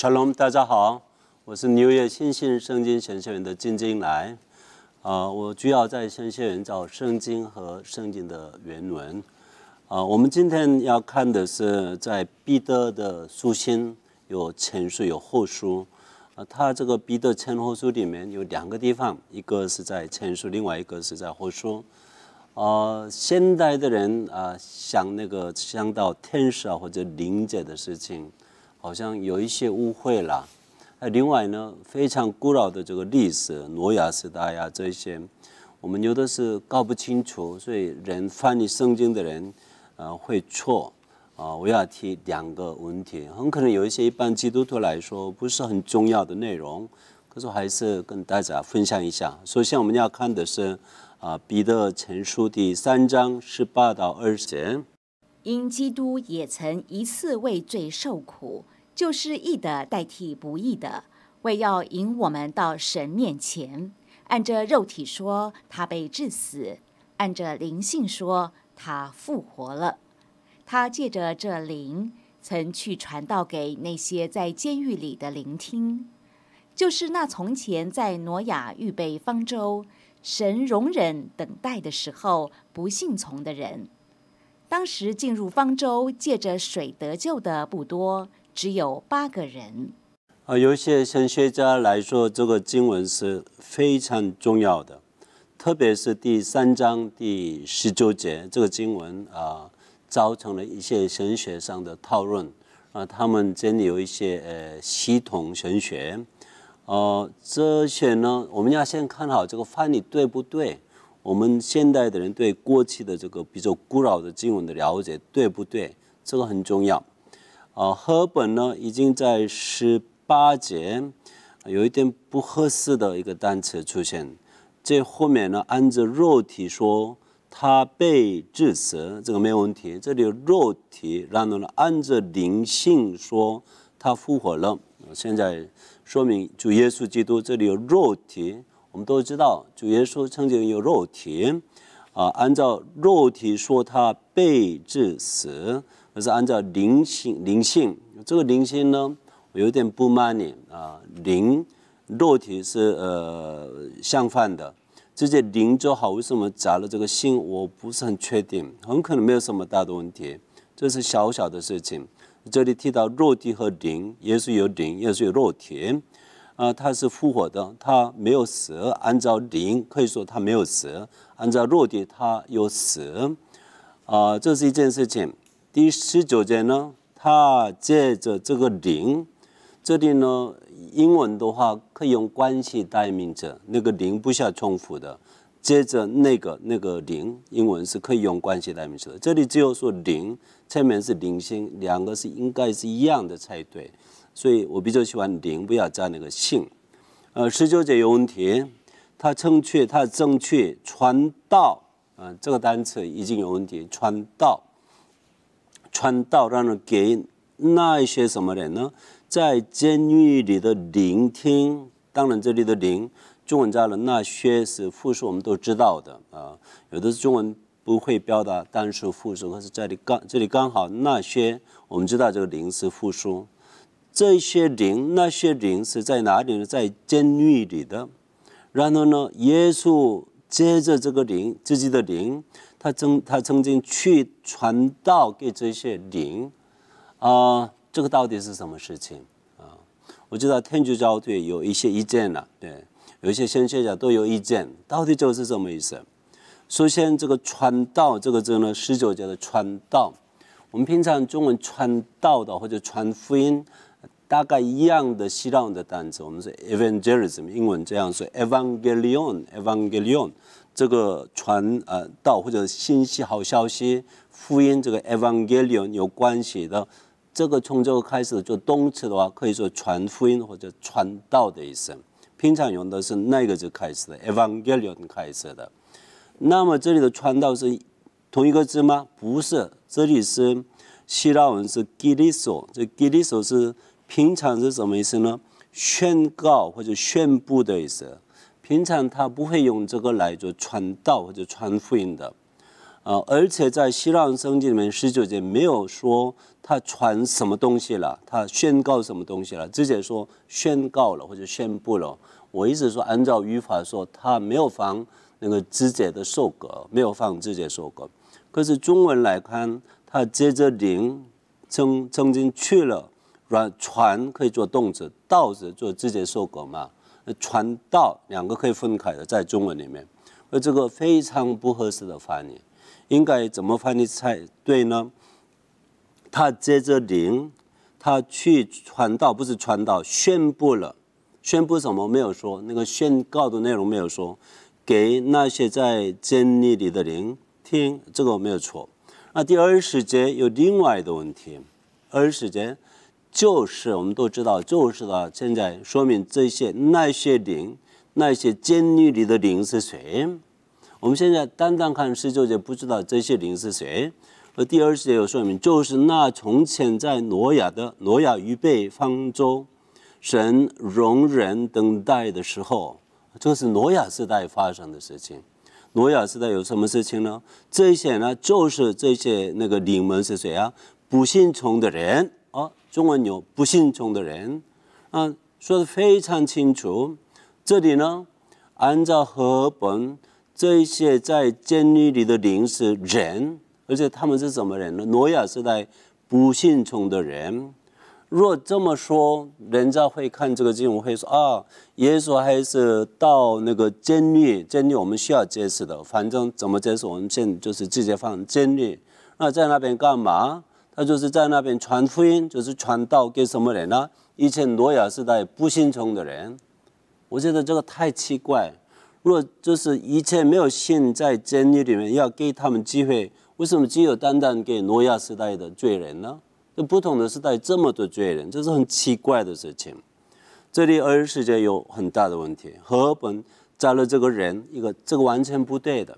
全龙，大家好，我是纽约新兴圣经宣学员的金金来。啊，我主要在宣学员找圣经和圣经的原文。啊，我们今天要看的是在彼得的书信，有前书有后书。啊，他这个彼得前后书里面有两个地方，一个是在前书，另外一个是在后书。啊，现代的人啊，想那个想到天使啊或者灵界的事情。好像有一些误会啦，那另外呢，非常古老的这个历史，挪亚时代呀，这些我们有的是搞不清楚，所以人翻译圣经的人，呃，会错啊。我要提两个问题，很可能有一些一般基督徒来说不是很重要的内容，可是还是跟大家分享一下。首先我们要看的是啊，彼得前书第三章十八到二十节。因基督也曾一次为罪受苦，就是义的代替不义的，为要引我们到神面前。按着肉体说，他被治死；按着灵性说，他复活了。他借着这灵，曾去传道给那些在监狱里的聆听，就是那从前在挪亚预备方舟、神容忍等待的时候不幸从的人。当时进入方舟，借着水得救的不多，只有八个人。啊，有些神学家来说，这个经文是非常重要的，特别是第三章第十九节这个经文啊，造成了一些神学上的讨论。啊，他们这里有一些呃系统神学，呃，这些呢，我们要先看好这个翻译对不对。我们现代的人对过去的这个比较古老的经文的了解对不对？这个很重要。啊，赫本呢已经在十八节有一点不合适的一个单词出现。这后面呢，按着肉体说他被致死，这个没有问题。这里有肉体，然后呢，按着灵性说他复活了。现在说明主耶稣基督这里有肉体。我们都知道，主耶稣曾经有肉体啊。按照肉体说，他被致死；，可是按照灵性，灵性这个灵性呢，我有点不满你啊。灵肉体是呃相反的，这些灵就好。为什么砸了这个心？我不是很确定，很可能没有什么大的问题，这是小小的事情。这里提到肉体和灵，也稣有灵，也稣有肉体。啊，它是复活的，它没有死。按照灵，可以说它没有死；按照落地，它有死。啊，这是一件事情。第十九节呢，他借着这个灵，这里呢，英文的话可以用关系代名词，那个灵不要重复的。接着那个那个灵，英文是可以用关系代名词的。这里只有说灵，前面是领星，两个是应该是一样的才对。所以我比较喜欢零不要加那个性，呃，十九节有问题，它正确，它正确。传道啊，这个单词已经有问题。传道，传道，让人给那一些什么人呢？在监狱里的聆听，当然这里的聆，中文加了那些是复数，我们都知道的啊。有的中文不会表达单数复数，可是这里刚这里刚好那些，我们知道这个零是复数。这些灵，那些灵是在哪里呢？在监狱里的。然后呢，耶稣接着这个灵，自己的灵，他曾他曾经去传道给这些灵。啊，这个到底是什么事情啊？我知道天主教对有一些意见了，对，有一些先学者都有意见。到底这是什么意思？首先，这个“传道”这个字呢，十九节的“传道”，我们平常中文“传道”的或者“传福音”。大概一样的希腊文的单词，我们是 evangelism，英文这样说 evangelion，evangelion，这个传呃道或者信息、好消息，福音，这个 evangelion 有关系的。这个从这个开始做动词的话，可以说传福音或者传道的意思。平常用的是那个就开始的 evangelion 开始的。那么这里的传道是同一个字吗？不是，这里是希腊文是 g l o s o 这 g l o s o 是。平常是什么意思呢？宣告或者宣布的意思。平常他不会用这个来做传道或者传福音的，啊！而且在《希腊圣经》里面，十九节没有说他传什么东西了，他宣告什么东西了，直接说宣告了或者宣布了。我一直说，按照语法说，他没有放那个直接的受格，没有放直接受格。可是中文来看，他接着灵曾曾经去了。传可以做动词，道是做直接受割嘛？传道两个可以分开的，在中文里面，而这个非常不合适的翻译，应该怎么翻译才对呢？他接着灵，他去传道，不是传道，宣布了，宣布什么没有说，那个宣告的内容没有说，给那些在监狱里的灵听，这个没有错。那第二十节有另外一个问题，二十节。就是我们都知道，就是的。现在说明这些那些灵，那些监狱里的灵是谁？我们现在单单看十九节不知道这些灵是谁。而第二十节又说明，就是那从前在挪亚的挪亚预备方舟，神容忍等待的时候，这是挪亚时代发生的事情。挪亚时代有什么事情呢？这些呢，就是这些那个灵们是谁啊？不信从的人。啊，中文有不信从的人，啊，说的非常清楚。这里呢，按照和本，这些在监狱里的临时人，而且他们是什么人呢？挪亚时代不信从的人。若这么说，人家会看这个经文，会说啊，耶稣还是到那个监狱，监狱我们需要解释的。反正怎么解释，我们现就是直接放监狱。那在那边干嘛？他就是在那边传福音，就是传道给什么人呢？以前诺亚时代不信从的人，我觉得这个太奇怪。如果就是以前没有信在监狱里面，要给他们机会，为什么只有单单给诺亚时代的罪人呢？不同的时代这么多罪人，这是很奇怪的事情。这里二十节有很大的问题，何本找了这个人，一个这个完全不对的。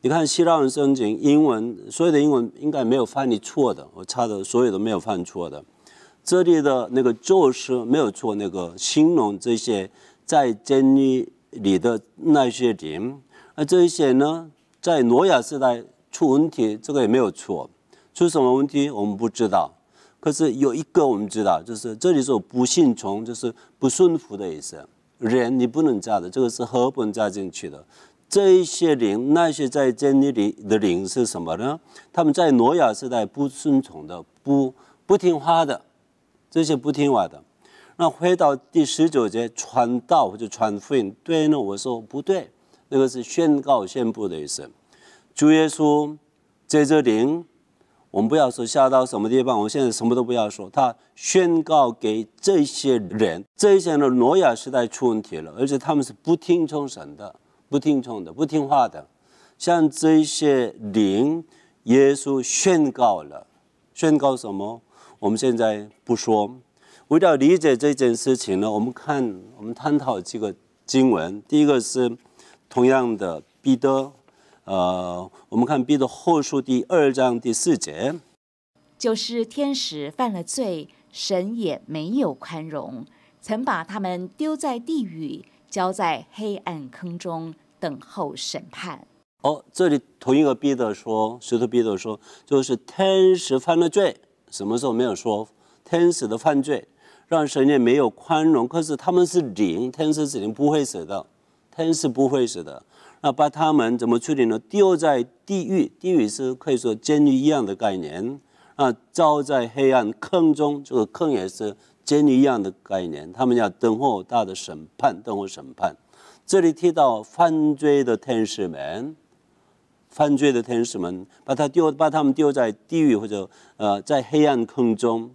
你看希腊文圣经英文所有的英文应该没有犯你错的，我查的，所有都没有犯错的。这里的那个注释没有错，那个形容这些在监狱里的那些人，而这些呢，在挪亚时代出问题，这个也没有错。出什么问题我们不知道，可是有一个我们知道，就是这里说不信从，就是不顺服的意思。人你不能加的，这个是合本加进去的。这一些灵，那些在监狱里的灵是什么呢？他们在挪亚时代不顺从的，不不听话的，这些不听话的。那回到第十九节，传道或者传福音，对呢？我说不对，那个是宣告宣布的意思。主耶稣在这里，我们不要说下到什么地方，我现在什么都不要说。他宣告给这些人，这些呢挪亚时代出问题了，而且他们是不听从神的。不听从的、不听话的，像这些灵，耶稣宣告了，宣告什么？我们现在不说。为了理解这件事情呢，我们看，我们探讨这个经文。第一个是同样的彼得，呃，我们看彼得后书第二章第四节，就是天使犯了罪，神也没有宽容，曾把他们丢在地狱。交在黑暗坑中等候审判。哦，这里同一个彼得说，石头彼得说，就是天使犯了罪，什么时候没有说天使的犯罪让神也没有宽容。可是他们是灵，天使是能不会死的，天使不会死的。那把他们怎么处理呢？丢在地狱，地狱是可以说监狱一样的概念。啊，照在黑暗坑中，这个坑也是。监狱一样的概念，他们要等候他的审判，等候审判。这里提到犯罪的天使们，犯罪的天使们，把他丢，把他们丢在地狱或者呃，在黑暗坑中，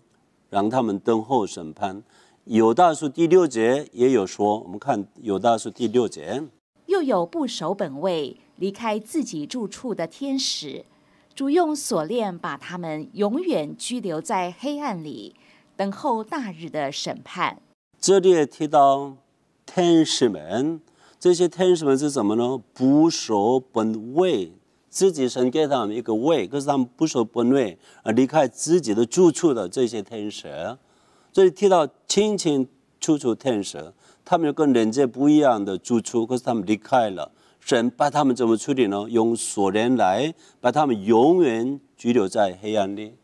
让他们等候审判。有大书第六节也有说，我们看有 大书第六节，又有不守本位、离开自己住处的天使，主用锁链把他们永远拘留在黑暗里。等候大日的审判。这里也提到天使们，这些天使们是什么呢？不守本位，自己神给他们一个位，可是他们不守本位，而离开自己的住处的这些天使。这里提到清清楚楚，天使他们有跟人间不一样的住处，可是他们离开了。神把他们怎么处理呢？用锁链来把他们永远拘留在黑暗里。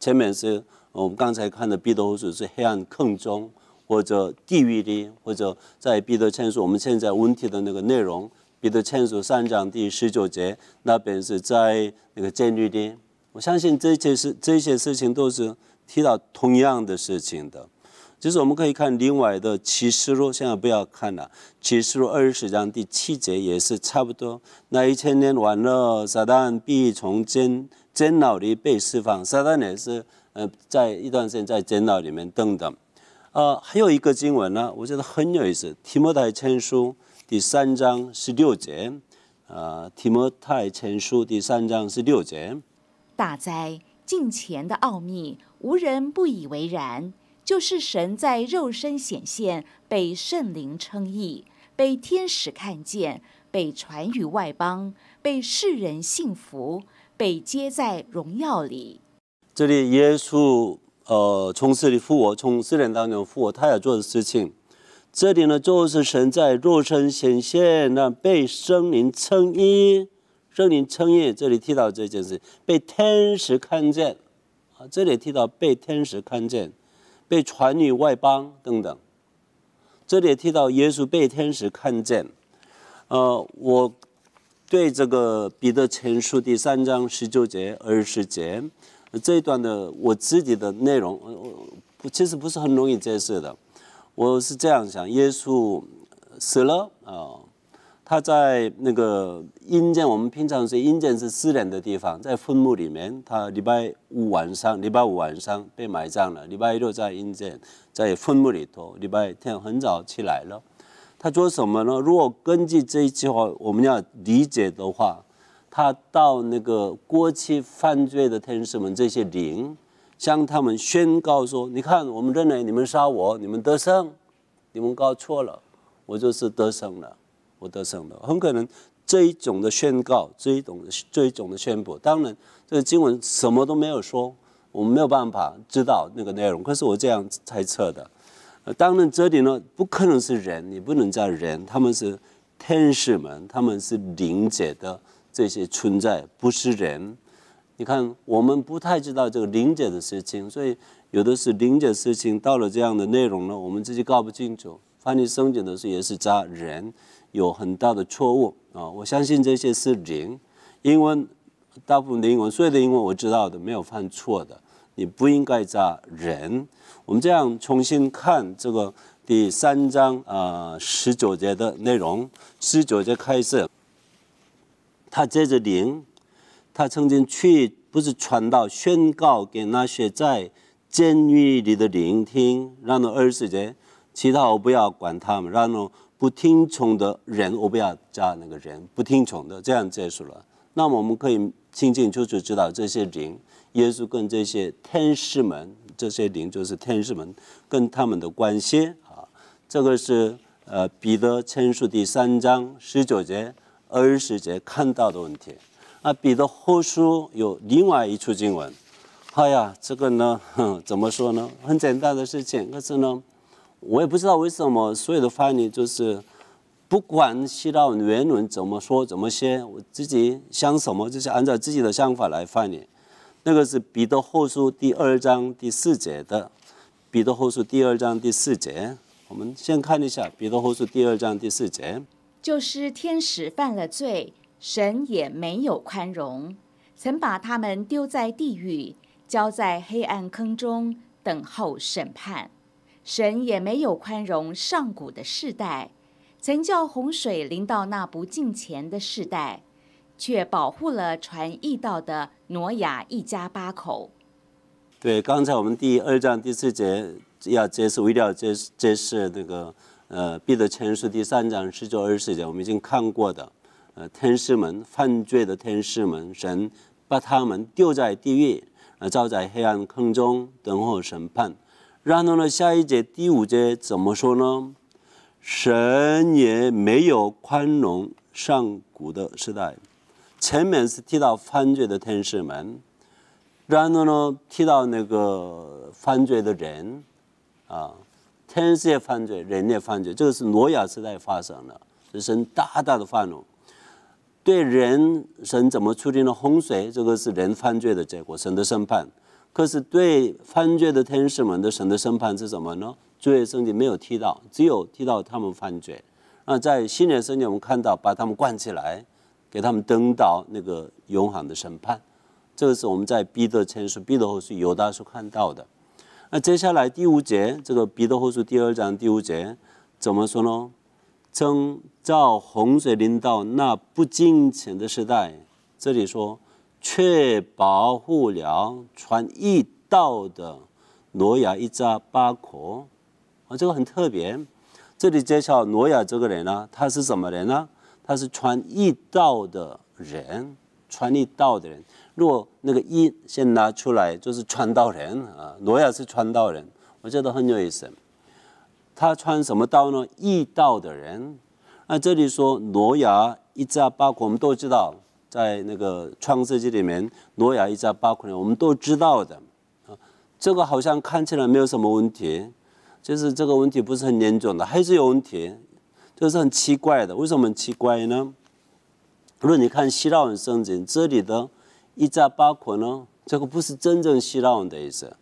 前面是。我们刚才看的彼得所说是黑暗坑中，或者地狱的，或者在彼得签署我们现在问题的那个内容。彼得签署三章第十九节那边是在那个监狱的。我相信这些事、这些事情都是提到同样的事情的。就是我们可以看另外的启示录，现在不要看了。启示录二十章第七节也是差不多。那一千年完了，撒旦必从监监牢里被释放，撒旦也是。在一段时间在电脑里面等等，呃，还有一个经文呢，我觉得很有意思。提摩太前书第三章十六节，啊，提摩太前书第三章是六节。大灾进前的奥秘，无人不以为然，就是神在肉身显现，被圣灵称义，被天使看见，被传于外邦，被世人信服，被接在荣耀里。这里耶稣，呃，从死里复活，从死人当中复活，他要做的事情。这里呢，就是神在肉身显现，那被圣灵称义，圣灵称义，这里提到这件事，被天使看见，啊，这里提到被天使看见，被传于外邦等等。这里提到耶稣被天使看见，呃，我对这个彼得前书第三章十九节二十节。这一段的我自己的内容，我其实不是很容易解释的。我是这样想：耶稣死了啊，他在那个阴间，我们平常说阴间是私人的地方，在坟墓里面。他礼拜五晚上，礼拜五晚上被埋葬了。礼拜六在阴间，在坟墓里头。礼拜天很早起来了，他做什么呢？如果根据这一句话，我们要理解的话。他到那个过去犯罪的天使们这些灵，向他们宣告说：“你看，我们认为你们杀我，你们得胜，你们搞错了，我就是得胜了，我得胜了。”很可能这一种的宣告，这一种这一种的宣布，当然这个经文什么都没有说，我们没有办法知道那个内容。可是我这样猜测的。当然这里呢不可能是人，你不能叫人，他们是天使们，他们是灵界的。这些存在不是人，你看，我们不太知道这个灵界的事情，所以有的是灵界事情到了这样的内容了，我们自己搞不清楚。翻你生前的事也是扎人，有很大的错误啊！我相信这些是灵，因为大部分的英文，所有的英文我知道的没有犯错的，你不应该扎人。我们这样重新看这个第三章啊十九节的内容，十九节开始。他接着灵，他曾经去不是传道，宣告给那些在监狱里的聆听，让那二十节，其他我不要管他们，然后不听从的人我不要加那个人，不听从的这样结束了。那么我们可以清清楚楚知道这些灵，耶稣跟这些天使们，这些灵就是天使们跟他们的关系啊。这个是呃彼得签署第三章十九节。二十节看到的问题，啊，彼得后书有另外一处经文，哎呀，这个呢，怎么说呢？很简单的事情，可是呢，我也不知道为什么所有的翻译就是，不管希腊原文怎么说怎么写，我自己想什么就是按照自己的想法来翻译。那个是彼得后书第二章第四节的，彼得后书第二章第四节，我们先看一下彼得后书第二章第四节。就是天使犯了罪，神也没有宽容，曾把他们丢在地狱，交在黑暗坑中等候审判。神也没有宽容上古的世代，曾叫洪水淋到那不敬虔的世代，却保护了传义道的挪亚一家八口。对，刚才我们第二章第四节要解释，为了解释这释那个。呃，彼得前书第三章十九、二十节，我们已经看过的。呃，天使们犯罪的天使们，神把他们丢在地狱，呃，照在黑暗坑中等候审判。然后呢，下一节第五节怎么说呢？神也没有宽容上古的时代。前面是提到犯罪的天使们，然后呢提到那个犯罪的人，啊。天使犯罪，人类犯罪，这个是挪亚时代发生的，神大大的愤怒，对人，神怎么处理了洪水？这个是人犯罪的结果，神的审判。可是对犯罪的天使们的神的审判是什么呢？罪约圣经没有提到，只有提到他们犯罪。那在新约圣经我们看到，把他们关起来，给他们登到那个永恒的审判。这个是我们在彼得前书、彼得后书、犹大书看到的。那接下来第五节，这个《彼得后书》第二章第五节怎么说呢？征召洪水临到那不敬虔的时代，这里说，却保护了传义道的挪亚一家八口。啊，这个很特别。这里介绍挪亚这个人呢，他是什么人呢？他是传义道的人，传义道的人。若那个一先拿出来，就是传道人啊。挪亚是传道人，我觉得很有意思。他穿什么道呢？异道的人。那这里说挪亚一家八口，我们都知道，在那个创世纪里面，挪亚一家八口人，我们都知道的啊。这个好像看起来没有什么问题，就是这个问题不是很严重的，还是有问题，就是很奇怪的。为什么很奇怪呢？如果你看希腊文圣经这里的。一再八括呢，这个不是真正希腊文的意思。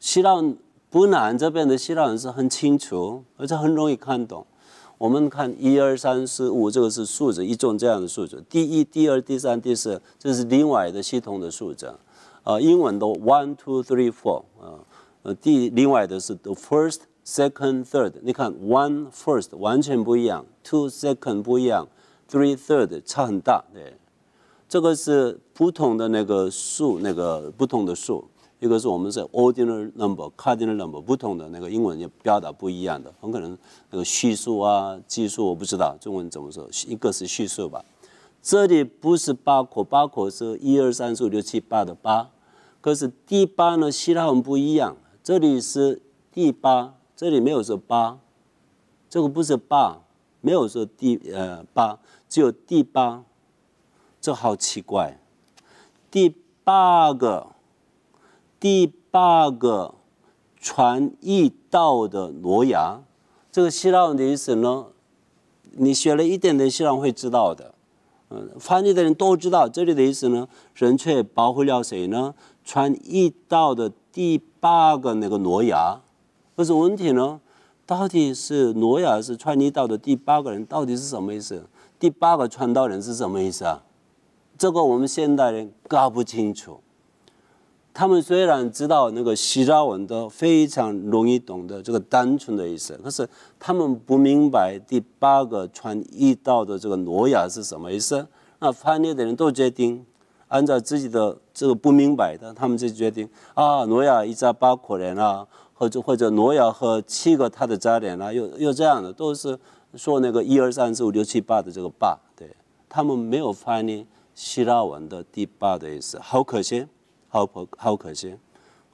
希腊文不难，这边的希腊文是很清楚，而且很容易看懂。我们看一二三四五，这个是数字一种这样的数字。第一、第二、第三、第四，这是另外的系统的数字。呃，英文的 one two three four 啊，呃，第另外的是 the first、second、third。你看 one first 完全不一样，two second 不一样，three third 差很大，对。这个是普通的那个数，那个不同的数，一个是我们是 ordinary number、cardinal number，不同的那个英文也表达不一样的，很可能那个虚数啊、奇数我不知道中文怎么说，一个是虚数吧。这里不是八括，八括是一二三四五六七八的八，可是第八呢希腊文不一样，这里是第八，这里没有说八，这个不是八，没有说第呃八，只有第八。这好奇怪！第八个，第八个传译道的挪亚，这个希腊文的意思呢？你学了一点点希腊会知道的。嗯，翻译的人都知道这里的意思呢。人却保护了谁呢？传译道的第八个那个挪亚，不是问题呢？到底是挪亚是传译道的第八个人？到底是什么意思？第八个传道人是什么意思啊？这个我们现代人搞不清楚，他们虽然知道那个希腊文的非常容易懂得这个单纯的意思，可是他们不明白第八个传译到的这个挪亚是什么意思。那翻译的人都决定按照自己的这个不明白的，他们就决定啊，挪亚一家八口人啊，或者或者挪亚和七个他的家人啊，又又这样的，都是说那个一二三四五六七八的这个八，对他们没有翻译。希腊文的第八的意思，好可惜，好可好可惜。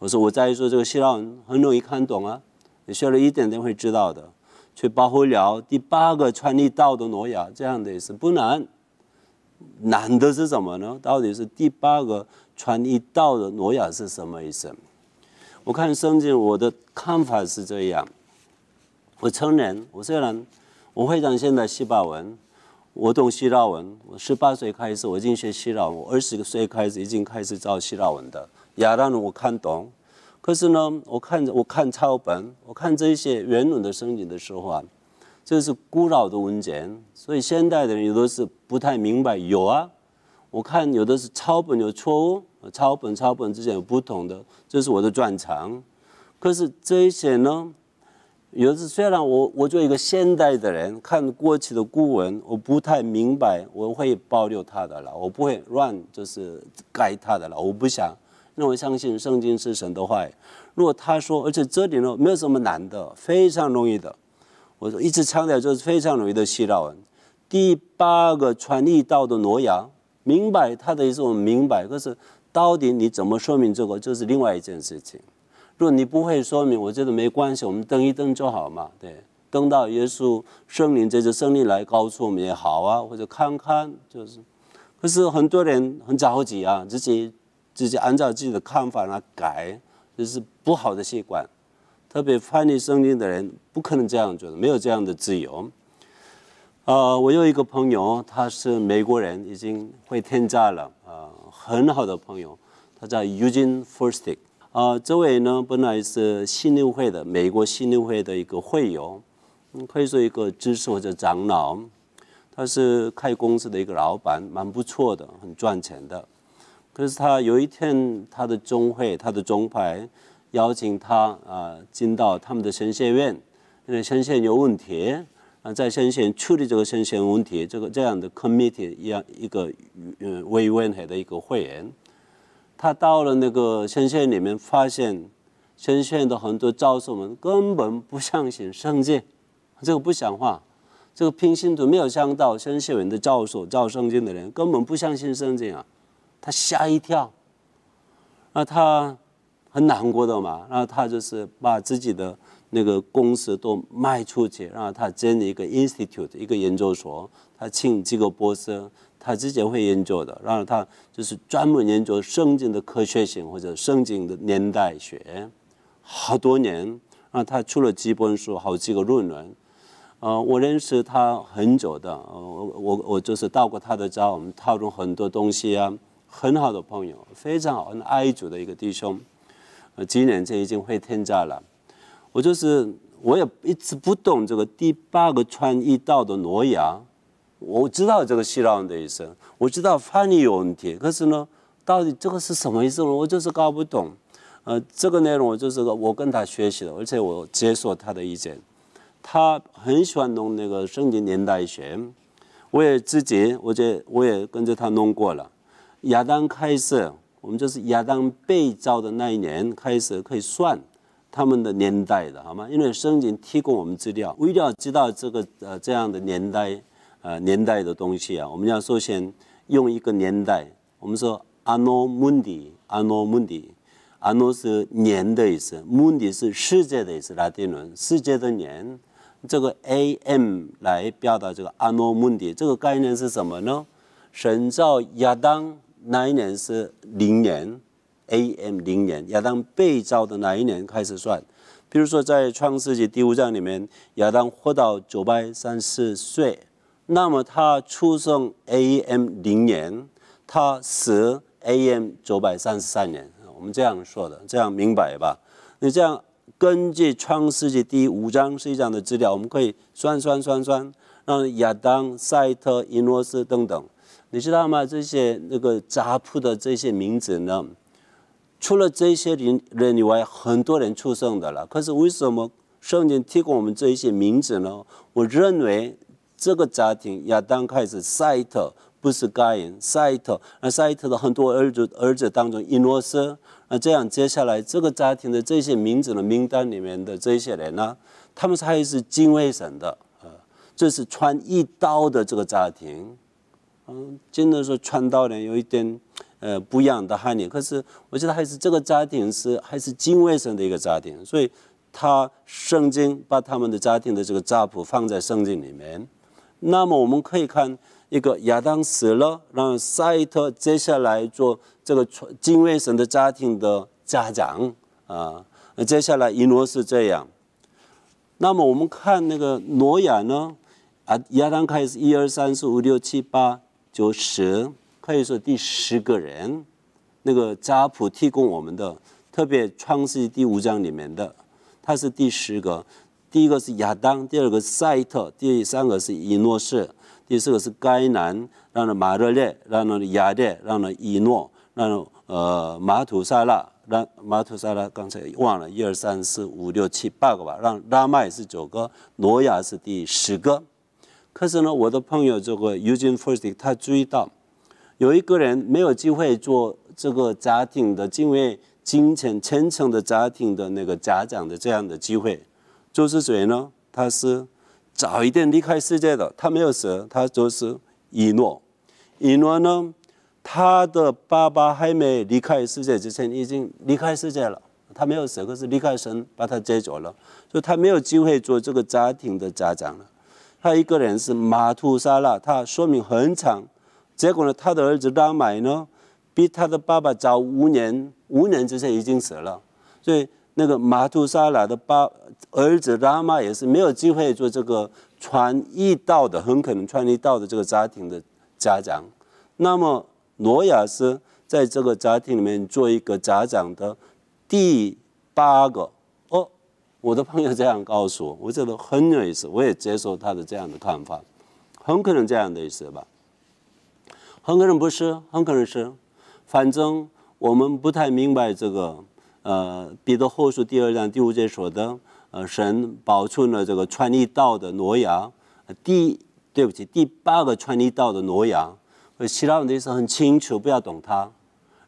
我说我在说这个希腊文很容易看懂啊，你学了一点点会知道的。去包括了第八个传一道的挪亚这样的意思不难，难的是什么呢？到底是第八个传一道的挪亚是什么意思？我看圣经，我的看法是这样。我承认，我虽然我会讲现代希腊文。我懂希腊文，我十八岁开始我已经学希腊文，我二十岁开始已经开始造希腊文的，亚当文我看懂，可是呢，我看着我看抄本，我看这些原文的圣经的时候啊，这是古老的文件，所以现代的人有的是不太明白。有啊，我看有的是抄本有错误，抄本抄本之间有不同的，这是我的专长。可是这些呢？有时虽然我我做一个现代的人，看过去的古文，我不太明白，我会保留它的了，我不会乱就是改它的了，我不想，那我相信圣经是神的话。如果他说，而且这里呢没有什么难的，非常容易的，我说一直强调就是非常容易的希腊文。第八个传译到的挪亚，明白他的意思，我明白，可是到底你怎么说明这个，就是另外一件事情。如果你不会说明，我觉得没关系，我们等一等就好嘛。对，等到耶稣圣灵这这圣灵来告诉我们也好啊，或者看看就是。可是很多人很着急啊，自己自己按照自己的看法来改，这是不好的习惯。特别翻译圣经的人不可能这样做的，没有这样的自由。呃，我有一个朋友，他是美国人，已经会天加了，呃，很好的朋友，他叫 Eugene f o r s t i c k 啊，这位呢，本来是新六会的，美国新六会的一个会嗯，可以说一个支持或者长老。他是开公司的一个老板，蛮不错的，很赚钱的。可是他有一天，他的宗会，他的宗派邀请他啊，进到他们的神仙院，因为神仙有问题啊，在神仙处理这个神仙问题，这个这样的 committee 一样一个嗯，威温和的一个会员。他到了那个深县里面，发现深县的很多教授们根本不相信圣经，这个不像话，这个拼信徒没有想到深县人的教授教圣经的人根本不相信圣经啊，他吓一跳，那他很难过的嘛，那他就是把自己的那个公司都卖出去，然后他建立一个 institute 一个研究所，他请几个博士。他自己会研究的，然后他就是专门研究圣经的科学性或者圣经的年代学，好多年，然后他出了几本书，好几个论文。呃，我认识他很久的，我我我就是到过他的家，我们讨论很多东西啊，很好的朋友，非常好，很爱主的一个弟兄。呃，今年他已经会天加了，我就是我也一直不懂这个第八个穿衣道的挪亚。我知道这个希腊文的意思，我知道翻译有问题，可是呢，到底这个是什么意思呢？我就是搞不懂。呃，这个内容我就是我跟他学习的，而且我接受他的意见。他很喜欢弄那个圣经年代学，我也自己，我就我也跟着他弄过了。亚当开始，我们就是亚当被造的那一年开始可以算他们的年代的，好吗？因为圣经提供我们资料，一定要知道这个呃这样的年代。呃，年代的东西啊，我们要首先用一个年代。我们说 a n 蒙 o m u n d i a n o m u n d i a n o 是年的意思，“mundi” 是世界的意思，拉丁文，世界的年。这个 “a.m.” 来表达这个阿诺蒙迪这个概念是什么呢？神造亚当哪一年是零年？“a.m.” 零年，亚当被造的哪一年开始算？比如说在创世纪第五章里面，亚当活到九百三十岁。那么他出生 A.M 零年，他死 A.M 九百三十三年，我们这样说的，这样明白吧？你这样根据《创世纪》第五章、第一章的资料，我们可以算算算算，让亚当、赛特、伊诺斯等等，你知道吗？这些那个杂谱的这些名字呢？除了这些人人以外，很多人出生的了。可是为什么圣经提供我们这一些名字呢？我认为。这个家庭亚当开始赛特不是该恩赛特，那赛特的很多儿子儿子当中伊诺斯，那这样接下来这个家庭的这些名字的名单里面的这些人呢，他们还是敬卫神的这是穿一刀的这个家庭，嗯，真的说穿刀人有一点呃不一样的含义，可是我觉得还是这个家庭是还是敬卫神的一个家庭，所以他圣经把他们的家庭的这个家谱放在圣经里面。那么我们可以看一个亚当死了，让赛特接下来做这个创敬畏神的家庭的家长啊。那接下来一诺是这样。那么我们看那个挪亚呢？啊，亚当开始一二三四五六七八九十，可以说第十个人。那个家谱提供我们的，特别创世纪第五章里面的，他是第十个。第一个是亚当，第二个是赛特，第三个是伊诺士，第四个是该南，然后马勒列，然后亚烈，然后伊诺，然后呃马土萨拉，马土萨拉刚才忘了一二三四五六七八个吧，让拉麦是九个，挪亚是第十个。可是呢，我的朋友这个 Eugene Furstic 他注意到，有一个人没有机会做这个家庭的，因为金钱虔诚的家庭的那个家长的这样的机会。就是谁呢？他是早一点离开世界的，他没有死，他就是以诺。以诺呢，他的爸爸还没离开世界之前，已经离开世界了，他没有死，可是离开神把他接走了，所以他没有机会做这个家庭的家长了。他一个人是马图沙拉，他寿命很长，结果呢，他的儿子拉麦呢，比他的爸爸早五年，五年之前已经死了，所以。那个马图萨拉的爸儿子拉玛也是没有机会做这个传译道的，很可能传译道的这个家庭的家长。那么罗亚斯在这个家庭里面做一个家长的第八个哦，我的朋友这样告诉我，我觉得很有意思，我也接受他的这样的看法，很可能这样的意思吧？很可能不是，很可能，是反正我们不太明白这个。呃，彼得后书第二章第五节说的，呃，神保存了这个传递道的挪亚，第对不起，第八个传递道的挪亚，其他的意思很清楚，不要懂它，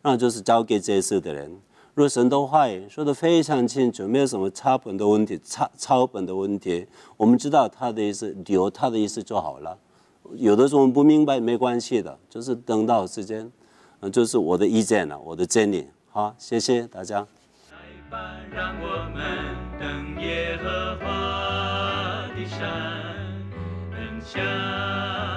那就是交给这些事的人。如果神都坏，说的非常清楚，没有什么抄本的问题，抄抄本的问题，我们知道他的意思，留他的意思就好了。有的时候我们不明白没关系的，就是等到时间，嗯，就是我的意见了，我的建议。好，谢谢大家。让我们登耶和华的山，下。